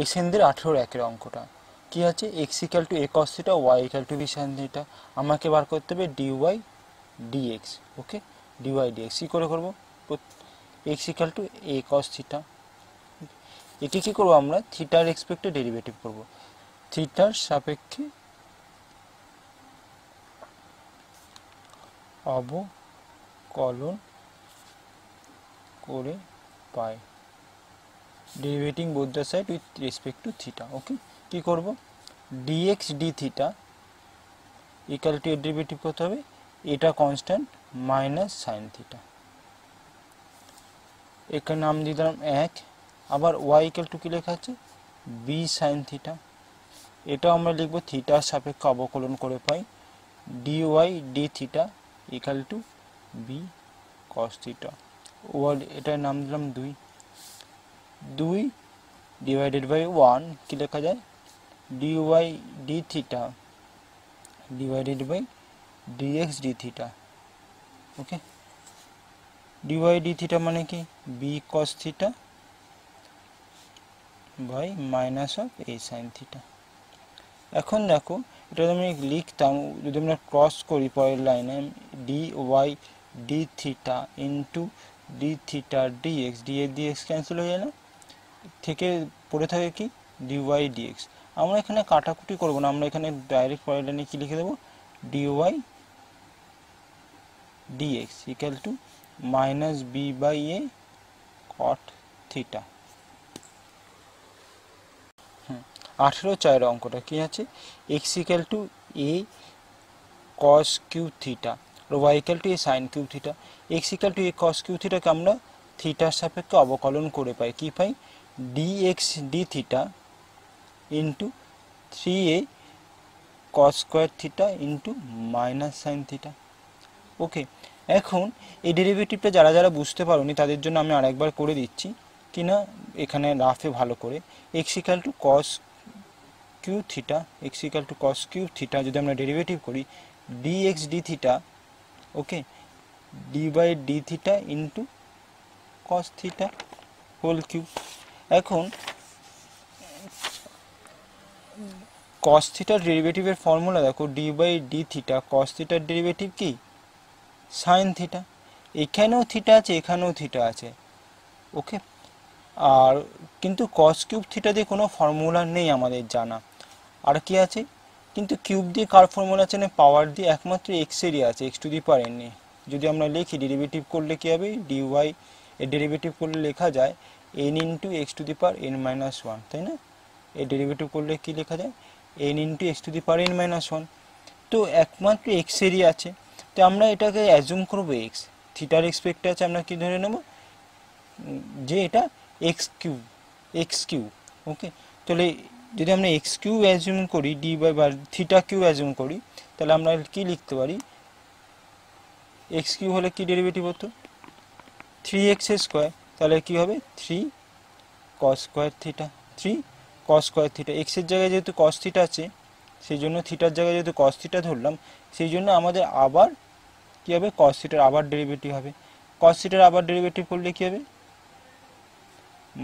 এক্সেন্দের আঠেরোর একের অঙ্কটা কি আছে x equal to x cos theta y equal to b sine theta আমাকে বার করতে হবে dy dx okay dy dx কী করে করবো x equal to x cos theta একে কী করবো আমরা থিটার এক্সপেক্টে ডেরিভেটিভ করব থিটার সাপেক্ষে অবকলন করে পায় derivating both the side with respect to theta okay কি করব dx d theta equal to এর ডেরিভেটিভ হবে এটা কনস্ট্যান্ট মাইনাস সাইন থিটা এখানে নাম দিয়ে দিলাম এক আবার ওয়াই ইকাল টু কি লেখা আছে বি সাইন থিটা এটা আমরা লিখব থিটার সাপেক্ষে অবকলন করে পাই d y d theta equal to b cos theta ওয়াল এটার নাম দিলাম দুই দুই ডিভাইডেড বাই ওয়ান কী লেখা যায় dy d theta divided by dx d theta okay dy d theta মানে কি b cos theta by minus of a sine theta এখন দেখো এটা আমি লিখতাম যদি আমরা ক্রস করি পরের লাইনে d y d theta into d theta dx ডিএ ডিএক্স ক্যান্সেল হয়ে যায় না থেকে পড়ে থাকে কি ডিওয়াই ডিএক্স আমরা এখানে কাটাকুটি করব না আমরা এখানে ডাইরেক্ট পরের লাইনে কী লিখে দেবো dy dx equal to minus b by a cot theta আঠেরো চারের অঙ্কটা কী আছে x equal to a cos cube theta y equal to a sine cube theta x equal to a cos cube থিটাকে আমরা থিটার সাপেক্ষে অবকলন করে পাই কী পাই dx d theta into 3a cos square theta into minus sin theta ওকে এখন এই ডেরিভেটিভটা যারা যারা বুঝতে পারোনি তাদের জন্য আমি আরেকবার করে দিচ্ছি কিনা এখানে রাফে ভালো করে x equal to cos cube theta x equal to cos cube theta যদি আমরা ডেরিভেটিভ করি dx d theta okay d by d theta into cos theta whole cube এখন কস থিটার ডেরিভেটিভের ফর্মুলা দেখো d by d theta cos থিটার derivative কি sine theta এখানেও থিটা আছে এখানেও থিটা আছে ওকে আর কিন্তু কস কিউব থিটা দিয়ে কোনো ফর্মুলা নেই আমাদের জানা আর কি আছে কিন্তু কিউব দিয়ে কার ফর্মুলা আছে না পাওয়ার দিয়ে একমাত্র এক্সেরই আছে এক্স টু দি পাওয়ার যদি আমরা লিখি ডেরিভেটিভ করলে কী হবে ডি ওয়াই এর ডেরিভেটিভ করলে লেখা যায় n into x to the power n minus one তাই না এর ডেরিভেটিভ করলে কি লেখা যায় n into x to the power n minus one তো একমাত্র এক্সেরই আছে তো আমরা এটাকে অ্যাজুম করবো এক্স থিটার এক্সপেক্ট আছে আমরা কি ধরে নেব যে এটা x cube x cube okay তাহলে যদি আমরা এক্স কিউ অ্যাজুম করি ডি বাই বা থিটা কিউ অ্যাজুম করি তাহলে আমরা কি লিখতে পারি এক্স কিউ হলে কি ডেরিভেটিভ হতো থ্রি এক্স স্কোয়ার তাহলে কী হবে three cos square theta three cos square theta এক্সের জায়গায় যেহেতু কস থিটা আছে সেই জন্য থিটার জায়গায় যেহেতু কস থিটা ধরলাম সেই জন্য আমাদের আবার কী হবে কস থিটার আবার ডেরিভেটিভ হবে কস থিটার আবার ডেরিভেটিভ করলে কী হবে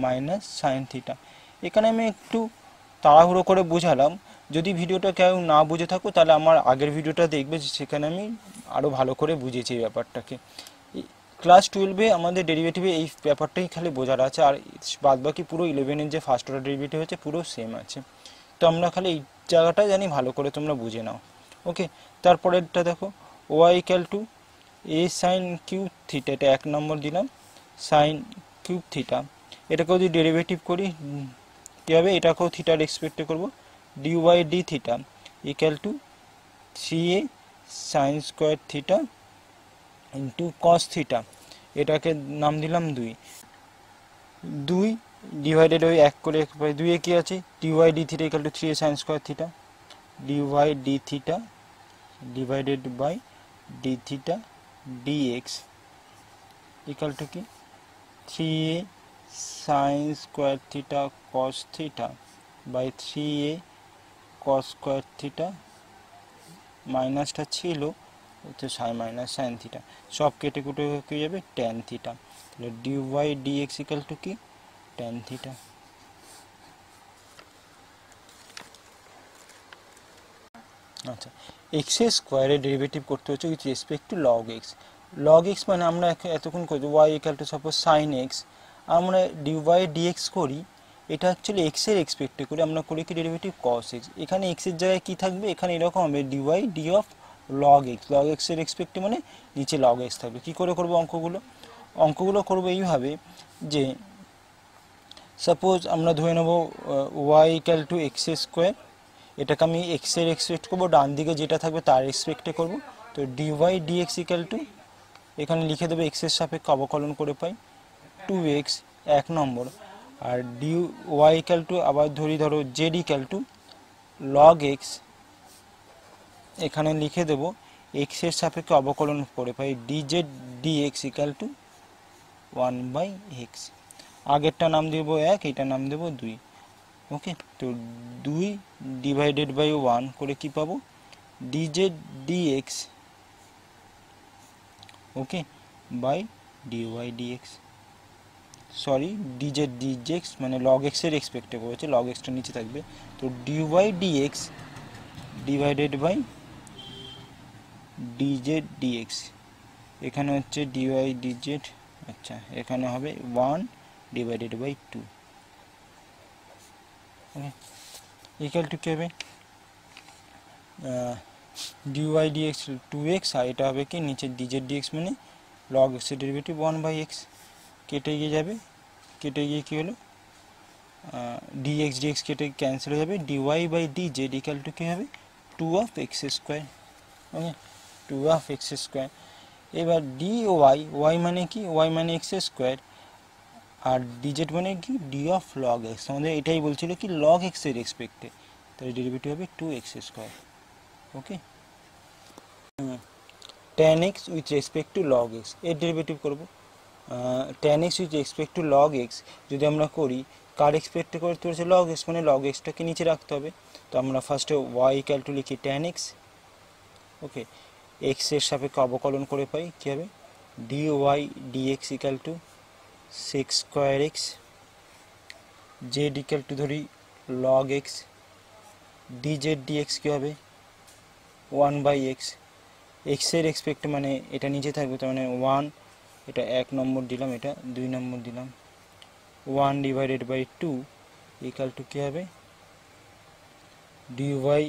মাইনাস সাইন থিটা এখানে আমি একটু তাড়াহুড়ো করে বোঝালাম যদি ভিডিওটা কেউ না বুঝে থাকো তাহলে আমার আগের ভিডিওটা দেখবে সেখানে আমি আরও ভালো করে বুঝিয়েছি এই ব্যাপারটাকে ক্লাস টুয়েলভে আমাদের ডেরিভেটিভে এই ব্যাপারটাই খালি বোঝার আছে আর বাদ বাকি পুরো ইলেভেনের যে ফার্স্ট অর্ডার ডেরিভেটিভ হচ্ছে পুরো সেম আছে তো আমরা খালি এই জায়গাটা জানি ভালো করে তোমরা বুঝে নাও ওকে তারপরেরটা দেখো y equal to a sine cube theta এটা এক নম্বর দিলাম সাইন কিউব থিটা এটাকেও যদি ডেরিভেটিভ করি কী হবে এটাকেও থিটার এক্সপেক্ট করবো d y d theta equal to c a sine square theta into cos theta এটাকে নাম দিলাম দুই দুই ডিভাইডেড ওই এক করে এক বাই দুই কী আছে dy d theta equal to three sine square theta dy d theta divided by d theta dx equal to কি three a sine square theta cos theta by three a cos square theta মাইনাসটা ছিল হচ্ছে সাই minus sine theta সব কেটে কুটে কী যাবে ট্যান থিটা তাহলে d y d x equal to কি ট্যান থিটা আচ্ছা এক্সের স্কোয়ারে ডেরিভেটিভ করতে হচ্ছে with respect to log x log x মানে আমরা এতক্ষণ করি y equal to suppose sine x আমরা ডি ওয়াই ডিএক্স করি এটা অ্যাকচুয়ালি এক্সের এক্সপেক্টে করি আমরা করি কি ডেরিভেটিভ কস এক্স এখানে এক্সের জায়গায় কী থাকবে এখানে এরকম হবে dy d of log x log এক্সের এক্সপেক্টে মানে নিচে লগ এক্স থাকবে কী করে করবো অঙ্কগুলো অঙ্কগুলো করবো এইভাবে যে সাপোজ আমরা ধরে নেবো y equal to x square এটাকে আমি এক্সের এক্সপেক্ট করবো ডান দিকে যেটা থাকবে তার এক্সপেক্টে করব তো d y d x equal to এখানে লিখে দেবো এক্সের সাপেক্ষে অবকলন করে পাই টু এক্স এক নম্বর আর ডি ওয়াই ইকাল টু আবার ধরি ধরো z equal to log x এখানে লিখে দেব এক্স এর সাপেক্ষে অবকলন করে পাই dz d x equal to one by x আগেরটা নাম দেবো এক এটা নাম দেবো দুই ওকে তো দুই ডিভাইডেড বাই ওয়ান করে কি পাবো dz d x okay by dy x sorry dz x মানে লগ এক্সের এক্সপেক্টে করেছে লগ এক্সটা নিচে থাকবে তো dy x divided by dj dx এখানে হচ্ছে dy dz আচ্ছা এখানে হবে 1 / 2 এখানে ইকুয়াল টু কি হবে dy dx 2x আর এটা হবে কি নিচে dz dx মানে log x ডেরিভেটিভ 1 / x কেটে গিয়ে যাবে কেটে গিয়ে কি হলো dx dx কেটে कैंसिल হয়ে যাবে dy / dz इक्वल टू কি হবে 2 অফ x square okay two half x square এবার ডি ওয়াই ওয়াই মানে কি ওয়াই মানে এক্স স্কোয়ার আর ডিজেট মানে কি ডি অফ লগ এক্স আমাদের এটাই বলছিল কি লগ এক্সের এক্সপেক্টে তাহলে ডেরিভেটিভ হবে two x square okay tan x with respect to log x এর ডেরিভেটিভ করবো tan x with respect to log x যদি আমরা করি কার এক্সপেক্ট করতে হচ্ছে লগ এক্স মানে লগ এক্সটাকে নিচে রাখতে হবে তো আমরা ফার্স্টে ওয়াই ক্যাল টু লিখি ট্যান এক্স ওকে এক্স এর সাপেক্ষে অবকলন করে পাই কী হবে d y dx equal to six square x z equal to ধরি log x d z dx কী হবে ওয়ান বাই এক্স এক্সের এক্সপেক্ট মানে এটা নিচে থাকবে তার মানে ওয়ান এটা এক নম্বর দিলাম এটা দুই নম্বর দিলাম one divided by two equal to কী হবে d y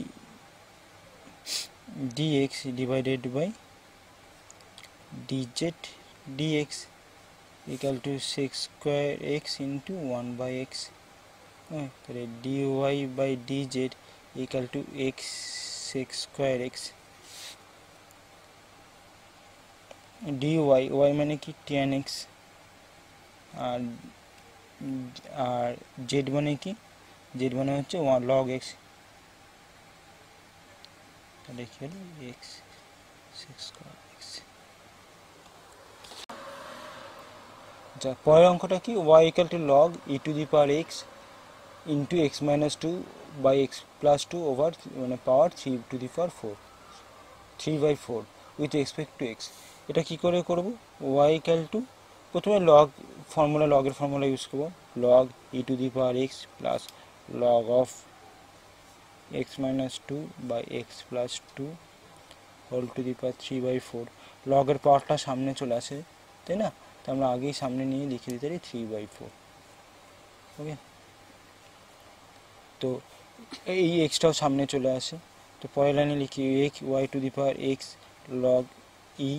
dx divided by dz dx equal to 6 square x into 1 by x करे dy by dz equal to x 6 square x dy y মানে কি tan x আর আর z মানে কি z মানে হচ্ছে log x তাহলে কি হলো এক্স সিক্স এক্স যা পরের অঙ্কটা কি y equal to log e to the power x into x minus two by x plus two over মানে power three to the power four three by four with expect to x এটা কী করে করব y equal to প্রথমে log formula লগের formula use করব log e to the power x plus log of x minus 2 by x plus 2 whole to the power three by four লগের পাওয়ারটা সামনে চলে আসে তাই না তো আমরা আগেই সামনে নিয়ে লিখে দিতে পারি থ্রি বাই ফোর ওকে তো এই এক্সটাও সামনে চলে আসে তো পরের লাইনে লিখি x y to the power x log e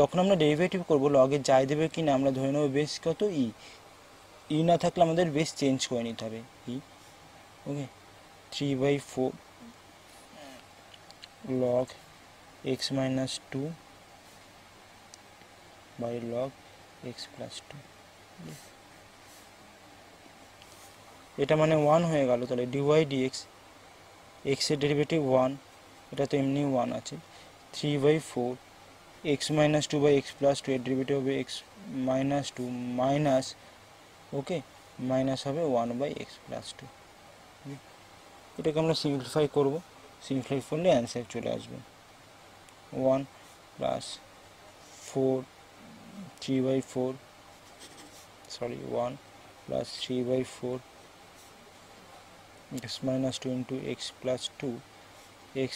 যখন আমরা ডেরিভেটিভ করবো লগে যাই দেবে কি না আমরা ধরে নেবো বেশ কত ই e। ই e না থাকলে আমাদের বেশ চেঞ্জ করে নিতে হবে ই e। ওকে 3/4 log x - 2 / log x + 2 এটা মানে 1 হয়ে গেল তাহলে dy dx x এর ডেরিভেটিভ 1 এটা তো এমনি 1 আছে 3/4 x - 2 / x + 2 এর ডেরিভেটিভ হবে x - 2 - ओके माइनस হবে 1 / x + 2 এটা আমরা সিম্পলিফাই করব সিম্পলিফাই করলে অ্যানসার চলে আসবে 1 + 4 3/4 সরি 1 + 3/4 - 2 * x + 2 x + 2 - x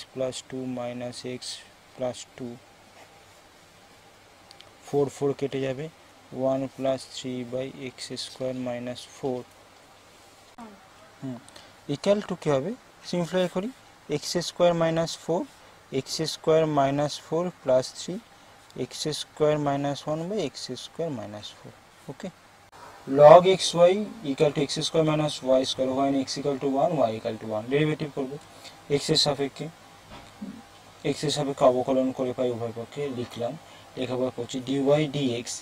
+ 2 4 4 কেটে যাবে 1 + 3 / x² - 4 হ্যাঁ ইকাল টু কী হবে সিম্পলিফাই করি x square minus four x square minus four plus three x square minus one by x square minus four okay log x y equal to x square minus y square one x equal to one y equal to one derivative করবো এক্সের সাপেক্ষে এক্সের সাপেক্ষে অবকলন করে পাই উভয় পক্ষে লিখলাম লেখার পর করছি d y d x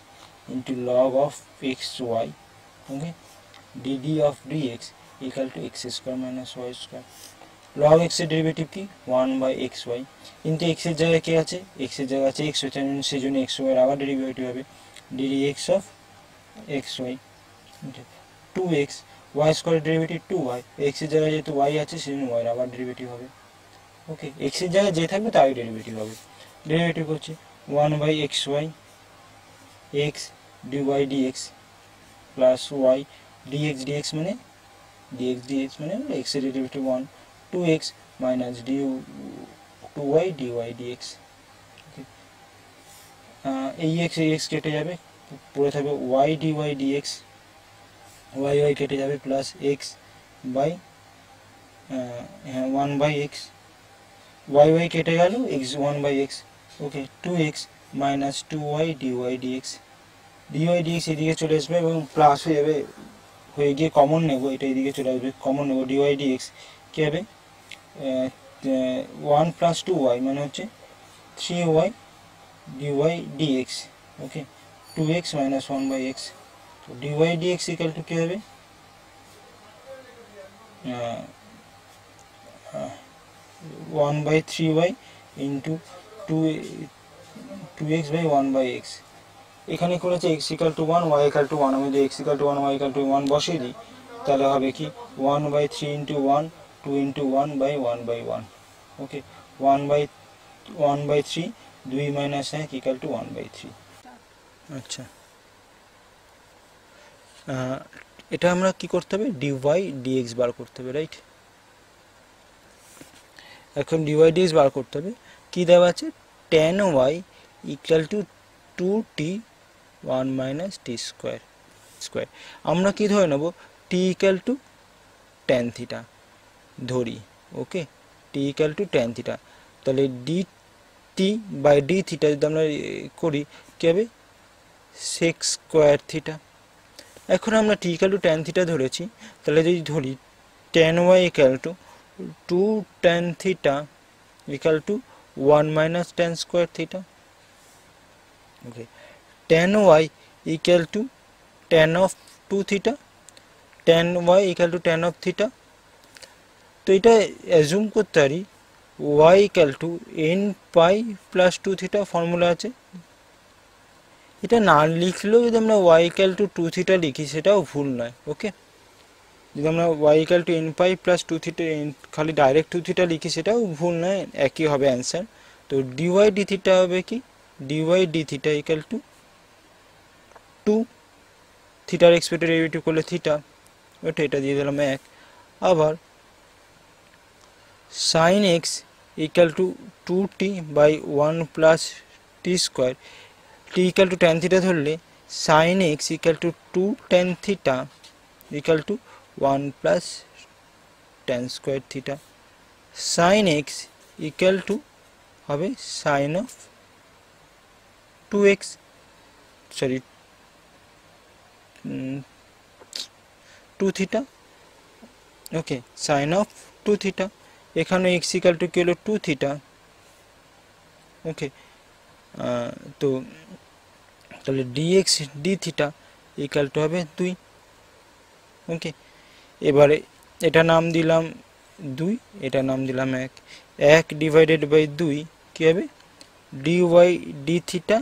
into log of x y okay d d of d x equal to x square minus y square log x এর ডেরিভেটিভ কি 1 বাই এক্স ওয়াই কিন্তু x এর জায়গায় কে আছে x এর জায়গায় আছে x ওয়াই সেই জন্য x ওয়াই আবার ডেরিভেটিভ হবে d x of x y two x y square derivative two y x এর জায়গায় যেহেতু ওয়াই আছে সেজন্য জন্য ওয়াই আবার ডেরিভেটিভ হবে ওকে এক্স এর জায়গায় যে থাকবে তারই ডেরিভেটিভ হবে ডেরিভেটিভ হচ্ছে one by x y x d y d x plus y d x d x মানে dx dx मैंने x derivative one two x minus d two y d y d x x x कटे जाए पड़े थे y d y d x y y कटे जाए plus x बन बक्स Y y कटे गल एक्स वन बक्स okay two x minus two y d y d x d y d x एदी के चले आसमें प्लस हो जाए হয়ে গিয়ে কমন নেব এটা এদিকে চলে আসবে কমন নেব ডিওয়াই ডিএক্স কী হবে ওয়ান প্লাস টু ওয়াই মানে হচ্ছে three y d y dx okay two x minus one by x তো ডিওয়াই ডিএক্স ইকাল টু কী হবে one by three y into two two x by one by x এখানে করেছে x equal to one y equal to one আমি যদি x equal to one y equal to one বসিয়ে দিই তাহলে হবে কি one by three into one two into one by one by one okay one by one by three দুই minus এক equal to one by three আচ্ছা এটা আমরা কি করতে হবে ডিওয়াই ডিএক্স বার করতে হবে রাইট এখন ডিওয়াই ডিএক্স বার করতে হবে কী দেওয়া আছে tan y equal to two t one minus t square square আমরা কি ধরে নেব t equal to tan theta ধরি okay t equal to tan theta তাহলে d t by d theta যদি আমরা করি কী হবে সেক্স স্কোয়ার থিটা এখন আমরা t equal to tan theta ধরেছি তাহলে যদি ধরি tan y equal to two tan theta equal to one minus tan square theta okay tan y equal to tan of 2 theta tan y equal to tan of theta তো এটা assume করতে পারি y equal to n pi plus 2 theta formula আছে এটা না লিখলেও যদি আমরা y equal to 2 theta লিখি সেটাও ভুল নয় ওকে যদি আমরা y equal to n pi plus 2 theta খালি ডাইরেক্ট 2 theta লিখি সেটাও ভুল নয় একই হবে অ্যান্সার তো dy d theta হবে কি dy d theta equal to two थीटार एक्सपेक्टेड डेरिवेटिव कर थीटा ओटा दिए दिल एक आर sine x equal to two t one plus t square t equal to tan theta धरले sine x equal to two tan theta equal to one plus tan square theta sine x equal to है sine of two x sorry two theta okay sine of two theta এখানে x equal to কি হলো two theta okay তো তাহলে d x d theta equal to হবে দুই ওকে এবারে এটা নাম দিলাম দুই এটা নাম দিলাম এক এক ডিভাইডেড বাই দুই কী হবে d y d theta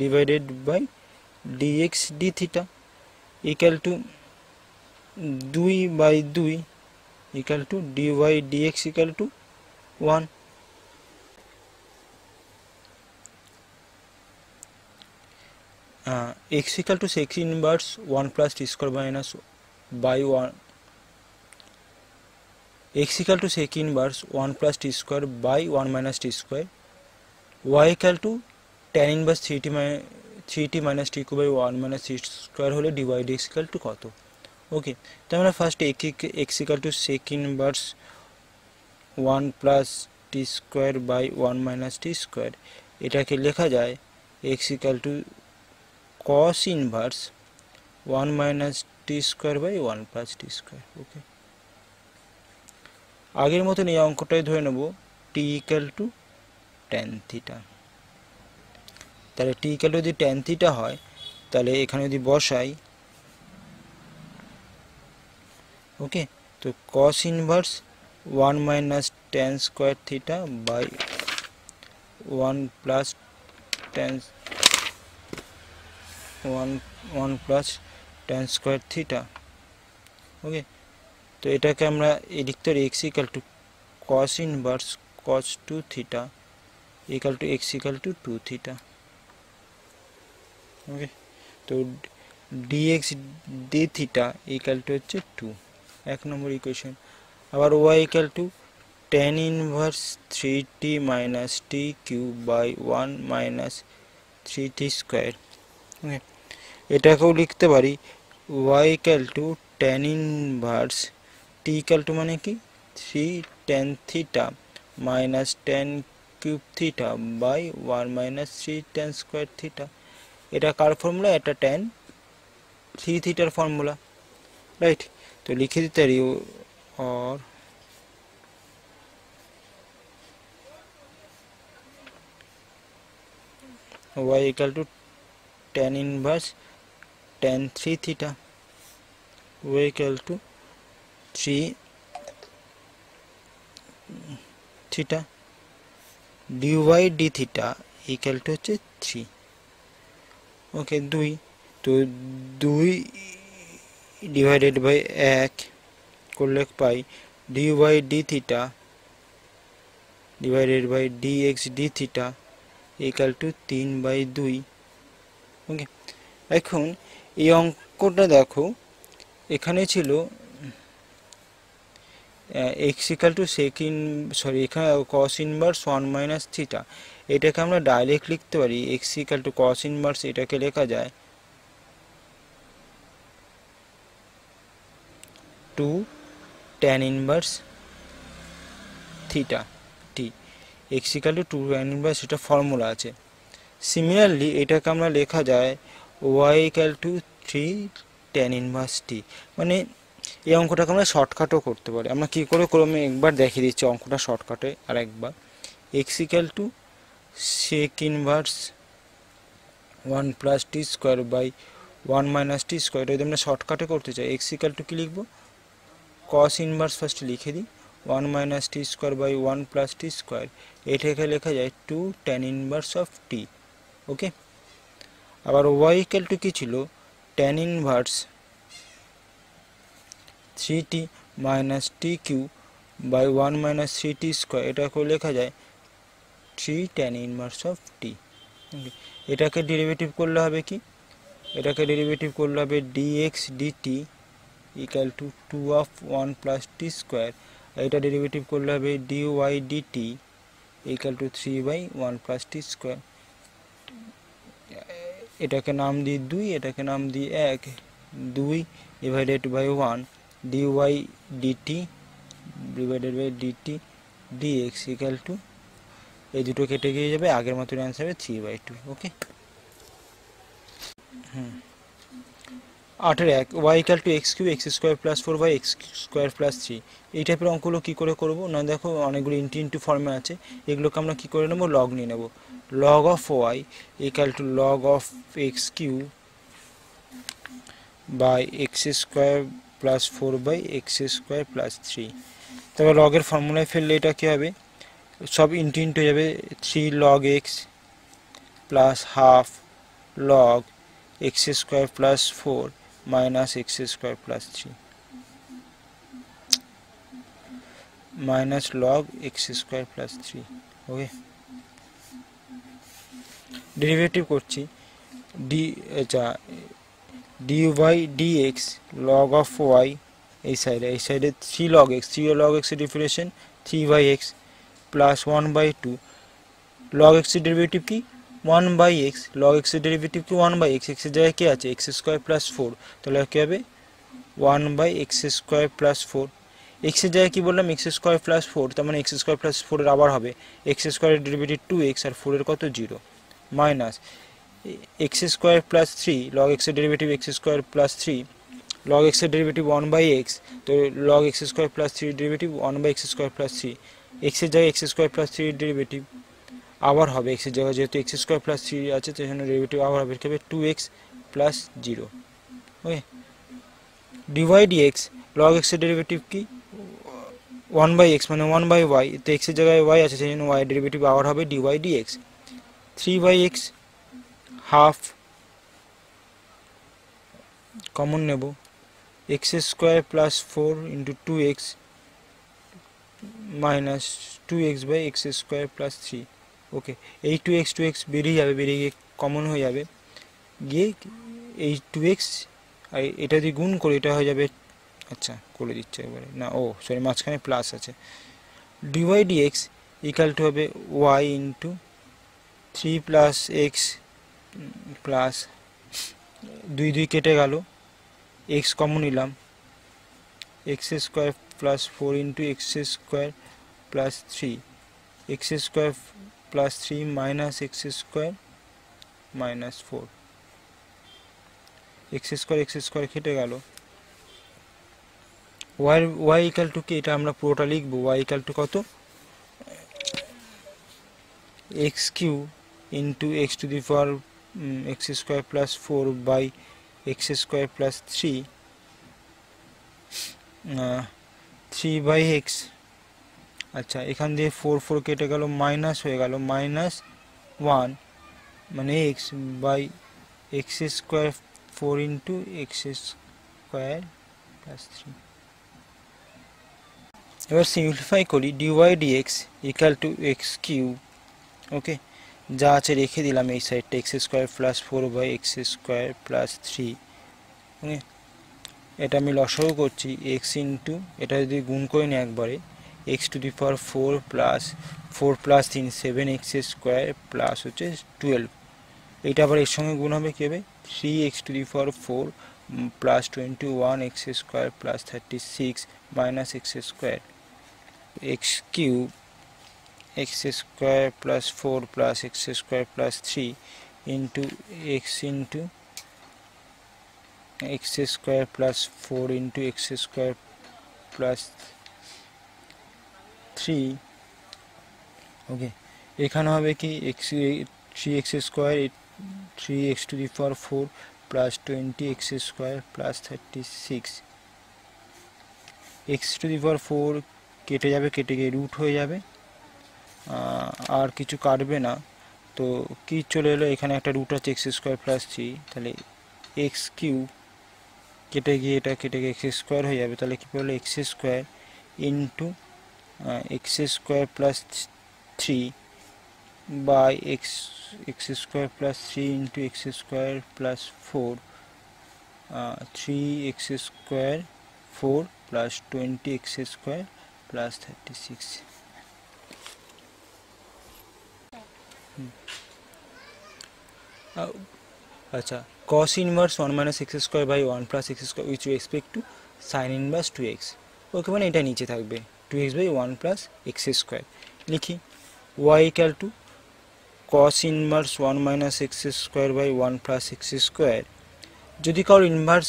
divided by dx d theta equal to 2 by 2 equal to dy dx equal to 1 uh, x equal to 6 inverse 1 plus t square minus by 1 x equal to sec inverse 1 plus t square by 1 minus t square y equal to tan inverse 3t minus three t minus t cube by one minus c square হলে d y d equal to কত okay তো আমরা first x equal to second বার্স one plus t square by one minus t square এটাকে লেখা যায় x two cos inverse one minus t square by one plus t square okay আগের মতন এই অঙ্কটাই ধরে নেব t equal to tan theta তাহলে টি ইকাল যদি ট্যান থিটা হয় তাহলে এখানে যদি বসাই ওকে তো cos inverse one minus tan square theta by one plus tan one one plus tan square theta okay তো এটাকে আমরা লিখতে পারি x equal to cos inverse cos two theta equal to x equal to two theta okay তো d x d theta equal to হচ্ছে two এক নম্বর equation আবার y equal to tan inverse three t minus t cube by one minus three t square okay এটাকেও লিখতে পারি y equal to tan inverse t equal to মানে কি three tan theta minus tan cube theta by one minus three tan square theta এটা কার formula এটা tan three থিটার formula right তো লিখে দিতে পারি আর y equal to tan inverse tan three theta y equal to three theta d y by d theta equal to হচ্ছে থ্রি ওকে দুই তো দুই ডিভাইডেড বাই এক করলে পাই d by d theta divided by d x d theta equal to তিন by দুই okay এখন এই অঙ্কটা দেখো এখানে ছিল x equal to second sorry এখানে cos inverse one minus theta এটাকে আমরা ডাইরেক্ট লিখতে পারি x equal to cos inverse এটাকে লেখা যায় two tan inverse theta t x equal to two tan inverse এটা ফর্মুলা আছে সিমিলারলি এটাকে আমরা লেখা যায় y equal to three tan inverse t মানে এই অঙ্কটাকে আমরা শর্টকাটও করতে পারি আমরা কী করে ক্রমে একবার দেখিয়ে দিচ্ছি অঙ্কটা শর্টকাটে আর একবার x equal to sec inverse 1 plus t square by one minus t square যদি আমরা শর্টকাটে করতে চাই এক্স ইকাল টু কী লিখবো কস ইনভার্স ফার্স্ট লিখে দিই one minus t square by one plus t square এটাকে লেখা যায় two tan inverse of t okay আবার ওয়াই ইকাল টু কী ছিল tan inverse three t minus t cube by one minus three t square এটাকেও লেখা যায় three tan inverse of t এটাকে ডেরিভেটিভ করলে হবে কি এটাকে ডেরিভেটিভ করলে হবে d x d t equal to two of one plus t square এটা ডেরিভেটিভ করলে হবে d y d t equal to three by one plus t square এটাকে নাম দিই দুই এটাকে নাম দিই এক দুই divided by one d y d t divided by d t d x equal to এই দুটো কেটে গিয়ে যাবে আগের মতন অ্যান্সার হবে three by two okay hmm আটের এক y equal to x cube x square plus four by x square plus three এই টাইপের অঙ্কগুলো কী করে করবো না দেখো অনেকগুলো ইন্টু ইন্টু ফর্মে আছে এগুলোকে আমরা কী করে নেবো লগ নিয়ে নেবো log of y equal to log of x cube by x square plus four by x square plus three তবে লগের ফর্মুলায় ফেললে এটা কী হবে সব ইন্টু ইন্টু হয়ে যাবে three log x plus half log x square plus four minus x square plus three minus log x square plus three okay derivative করছি d আচ্ছা d y d x log of y এই সাইডে এই সাইডে three log x three log এক্সের definition three y x plus one by two log এক্সের derivative কি one by x log এক্সের ডেরিভেটিভ কি ওয়ান বাই এক্স এক্সের জায়গায় কী আছে এক্স স্কোয়ার প্লাস ফোর তাহলে কী হবে one by x square plus four এক্সের জায়গায় কী বললাম এক্স স্কোয়ার প্লাস ফোর তার মানে এক্স স্কোয়ার প্লাস ফোরের আবার হবে এক্স স্কোয়ারের ডেরিভেটিভ টু এক্স আর ফোরের কত zero minus x square plus three log এক্সের derivative x square plus three log এক্সের ডেরিভেটিভ ওয়ান বাই এক্স তো log x square plus three derivative one by x square plus three x^2 + 3 derivative आवर হবে x এর জায়গায় তো x^2 + 3 আছে তাহলে ডেরিভেটিভ आवर হবে কেবে 2x + 0 okay d / dx log x এর ডেরিভেটিভ কি 1 / x মানে 1 / y তো x এর জায়গায় y আছে তাহলে y ডেরিভেটিভ आवर হবে dy / dx 3 / x 1/2 কমন নেব x^2 + 4 * 2x minus two x by x square plus three okay এই টু এক্স টু এক্স বেরিয়ে যাবে বেরিয়ে গিয়ে কমন হয়ে যাবে গিয়ে এই টু এক্স আর এটা দিয়ে গুণ করে এটা হয়ে যাবে আচ্ছা করে দিচ্ছে একবারে না ও সরি মাঝখানে প্লাস আছে ডিওয়াই এক্স ইকাল টু হবে y into three plus x plus দুই দুই কেটে গেল এক্স কমন নিলাম x square plus four into x square plus three x square plus three minus x square minus four x square x square কেটে গেল Y Y equal to কি এটা আমরা পুরোটা লিখবো ওয়াই ইকাল টু কত x cube into x to the power x square plus four by x square plus three three by x আচ্ছা এখান দিয়ে ফোর ফোর কেটে গেল মাইনাস হয়ে গেল মাইনাস ওয়ান মানে x by x square four into x square plus three এবার simplify করি d y dx equal to x cube okay যা আছে রেখে দিলাম এই সাইডটা x square plus four by x square plus three এটা আমি লসও করছি এক্স ইন্টু এটা যদি গুণ করি না একবারে x to the power four plus four plus তিন সেভেন এক্স স্কোয়ার প্লাস হচ্ছে টুয়েলভ এটা আবার এর সঙ্গে গুণ হবে কেবে three x to the power four plus twenty one x square plus thirty six minus x square x cube x square plus four plus x square plus three into x into x square plus 4 into x square plus 3 okay এখানে হবে কি x three x square three x to the power four plus twenty x square plus thirty six x to the power four কেটে যাবে কেটে গিয়ে root হয়ে যাবে আর কিছু কাটবে না তো কি চলে এলো এখানে একটা রুট আছে এক্স স্কোয়ার প্লাস থ্রি তাহলে এক্স কিউব কেটে গিয়ে এটা কেটে গিয়ে এক্স স্কোয়ার হয়ে যাবে তাহলে কী বললো x square into x square plus three by x x square plus three into x square plus four three x square four plus twenty x square plus thirty six Oh. আচ্ছা cos inverse 1 minus x square by 1 plus x square which you expect to sin inverse 2x okay মানে এটা নিচে থাকবে 2x by 1 plus x square লিখি y equal to cos inverse 1 minus x square by 1 plus x square যদি কারোর inverse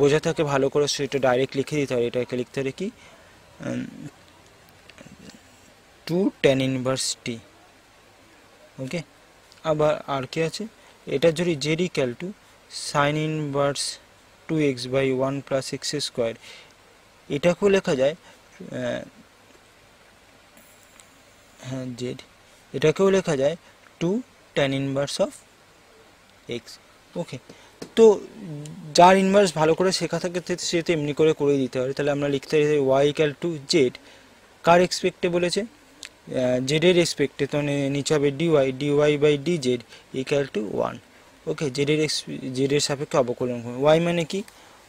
বোঝা থাকে ভালো করে সেটা ডাইরেক্ট লিখে দিতে হবে এটাকে লিখতে হবে কি two tan inverse t okay আবার আর কি আছে এটা যদি Z equal to sine inverse two x by one plus x square এটাকেও লেখা যায় হ্যাঁ জেড এটাকেও লেখা যায় two tan inverse of x okay তো যার ইনভার্স ভালো করে শেখা থাকে সে তো এমনি করে করে দিতে পারে তাহলে আমরা লিখতে ওয়াই ইকাল টু জেড কার এক্সপেক্টে বলেছে z এর রেসপেক্টে তাহলে নিচে হবে d y d y by d z equal to one okay জেডের এর জেড সাপেক্ষে অবকলন হবে ওয়াই মানে কি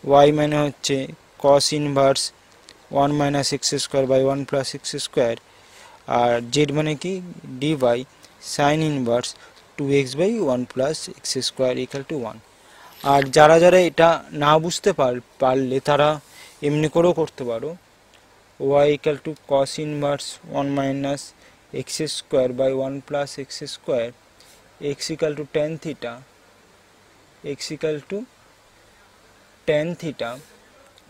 ওয়াই মানে হচ্ছে cos inverse one minus x square by one plus x square আর জেড মানে কি d by sine inverse two x by one plus x square equal to one আর যারা যারা এটা না বুঝতে পার পারলে তারা এমনি করেও করতে পারো y equal to cos inverse one minus x square by one plus x square x equal to tan theta x equal to tan theta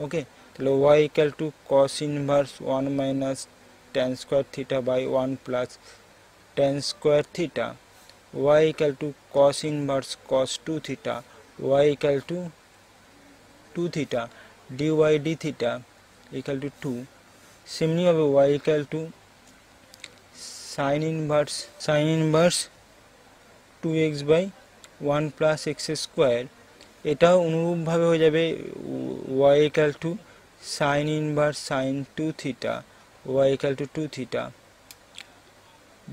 okay तो y equal to cos inverse one minus tan square theta by one plus tan square theta y equal to cos inverse cos two theta y equal to two theta d y d theta equal to two হবে y equal to sine inverse sine inverse two x by one plus x square এটাও অনুরূপভাবে হয়ে যাবে y equal to sine inverse sine two theta y equal to two theta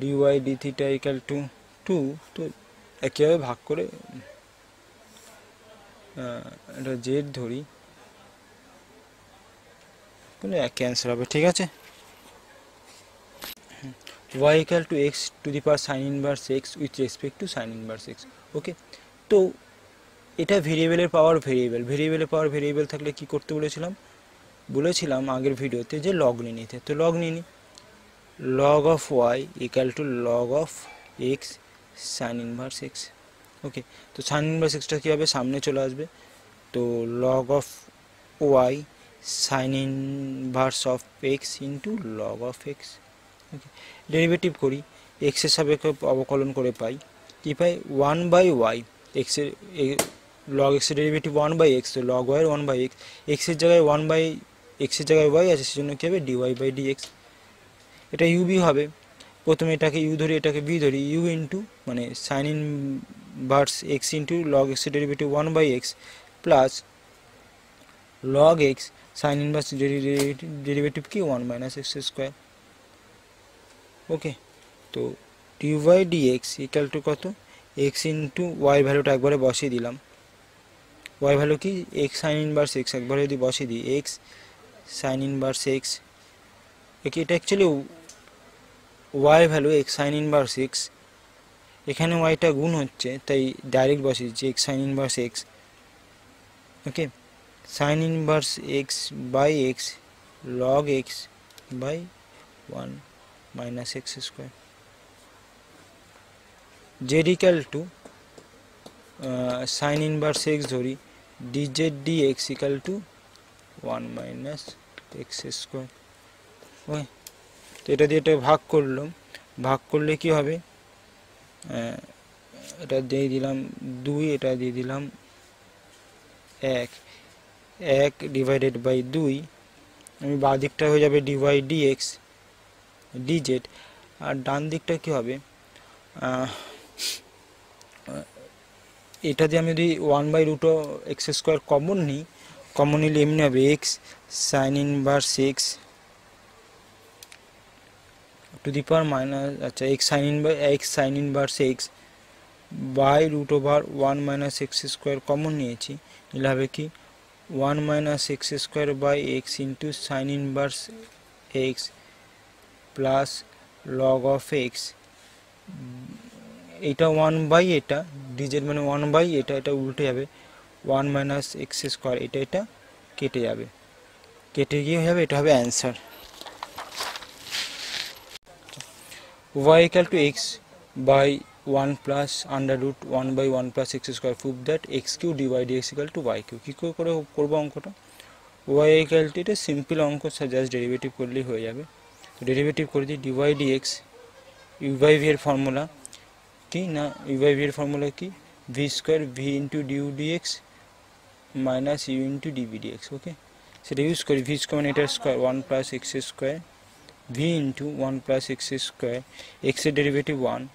d y d theta equal to two তো একইভাবে ভাগ করে এটা Z ধরি তাহলে একই হবে ঠিক আছে y equal to x to the power sine inverse x with respect to sine inverse x okay তো এটা ভেরিয়েবলের পাওয়ার ভেরিয়েবল ভেরিয়েবলের পাওয়ার ভেরিয়েবল থাকলে কি করতে বলেছিলাম বলেছিলাম আগের ভিডিওতে যে লগ নিয়ে নিতে তো লগ নিয়ে নি log of y equal to log of x sine inverse x okay তো সাইন ইনভার্স এক্সটা কীভাবে সামনে চলে আসবে তো log of y sine inverse of x into log of x okay derivative করি এক্সের সাপেক্ষে অবকলন করে পাই কী পাই ওয়ান বাই ওয়াই এক্সের লগ এক্সের derivative one by x log y one by x এক্সের জায়গায় ওয়ান বাই এক্সের জায়গায় ওয়াই আছে সেজন্য কী হবে ডিওয়াই বাই ডি এক্স এটা ইউবি হবে প্রথমে এটাকে ইউ ধরি এটাকে বি ধরি ইউ ইন্টু মানে sine inverse x into log এক্সের derivative one by x plus log x sine inverse derivative কি one minus x square okay তো d y d x equal to কত x into y ভ্যালুটা একবারে বসিয়ে দিলাম y value কি x sine inverse x একবারে যদি বসিয়ে দিই এক্স সাইন ইনভার্স এক্স এটা actually y value x sine inverse x এখানে ওয়াইটা গুণ হচ্ছে তাই ডাইরেক্ট বসিয়ে দিচ্ছি x sine inverse x okay sin inverse x by x log x by 1 minus x square z equal to uh, sin inverse x ধরি dz dx equal to 1 minus x square okay তো এটা দিয়ে এটা ভাগ করলাম ভাগ করলে কি হবে এটা দিয়ে দিলাম দুই এটা দিয়ে দিলাম এক এক ডিভাইডেড বাই দুই আমি বাঁ দিকটা হয়ে যাবে ডিওয়াই ডিএক্স ডিজেড আর ডান দিকটা কি হবে এটা দিয়ে আমি যদি ওয়ান বাই রুটো এক্স স্কোয়ার কমন নিই কমন নিলে এমনি হবে x sine inverse x to the power minus আচ্ছা x sine in x sine inverse x by root over one minus x square common নিয়েছি নিলে হবে কি 1 - x2 / x * sin inverse x + log of x এটা 1 / এটা রিজাল মানে 1 / এটা এটা উল্টে যাবে 1 - x2 এটা কেটে যাবে কেটে গিয়ে হবে এটা হবে answer u = x / 1 + √1 / 1 + x² prove that x³ dy / dx = y क्योंकि কো করে করব অঙ্কটা y = t তে सिंपल অঙ্ক সাজেস্ট ডেরিভেটিভ করলেই হয়ে যাবে ডেরিভেটিভ করে দিই dy / dx uv/v এর ফর্মুলা কি না uv/v এর ফর্মুলা কি v² v * du dx - u * dv dx okay সেটা ইউজ করি v square 1 + x² v * 1 + x² x এর ডেরিভেটিভ 1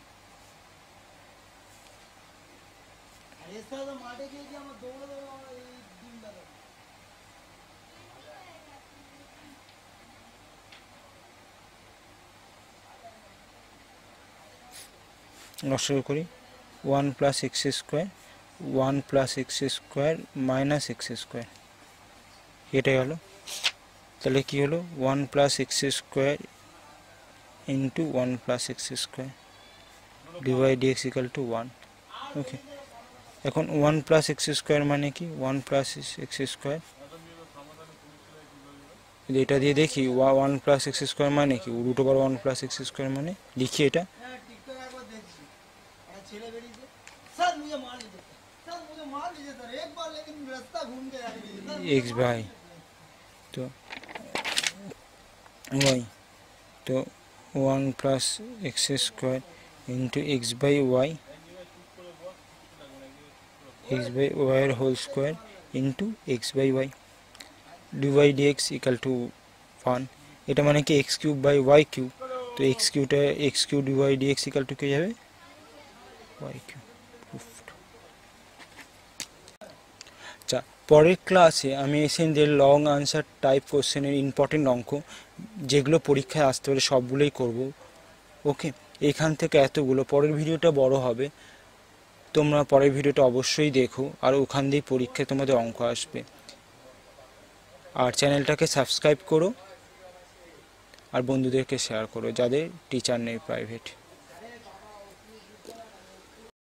নষ্ট করি one plus x square one plus x square minus x square এটা গেল তাহলে কী হলো one plus x square into one plus x square d y dx equal to one okay এখন one plus x square মানে কি ওয়ান প্লাস এক্স স্কোয়ার এটা দিয়ে দেখি ওয়ান প্লাস এক্স স্কোয়ার মানে কি root over one plus x square মানে লিখি এটা छेले बेड़ी से सर मुझे मार दीजिए सर मुझे मार दीजिए सर एक बार लेकिन रास्ता घूम के आ एक भाई तो वाई तो one plus x square into x by y x by y whole square into x by y d y d x equal to one এটা कि x x cube y y तो एक्स এক্স কিউটা x cube d y d x equal ওয়াইকে আচ্ছা পরের ক্লাসে আমি যে লং আনসার টাইপ কোশ্চেনের ইম্পর্টেন্ট অঙ্ক যেগুলো পরীক্ষায় আসতে পারে সবগুলোই করব ওকে এখান থেকে এতগুলো পরের ভিডিওটা বড় হবে তোমরা পরের ভিডিওটা অবশ্যই দেখো আর ওখান দিয়ে পরীক্ষায় তোমাদের অঙ্ক আসবে আর চ্যানেলটাকে সাবস্ক্রাইব করো আর বন্ধুদেরকে শেয়ার করো যাদের টিচার নেই প্রাইভেট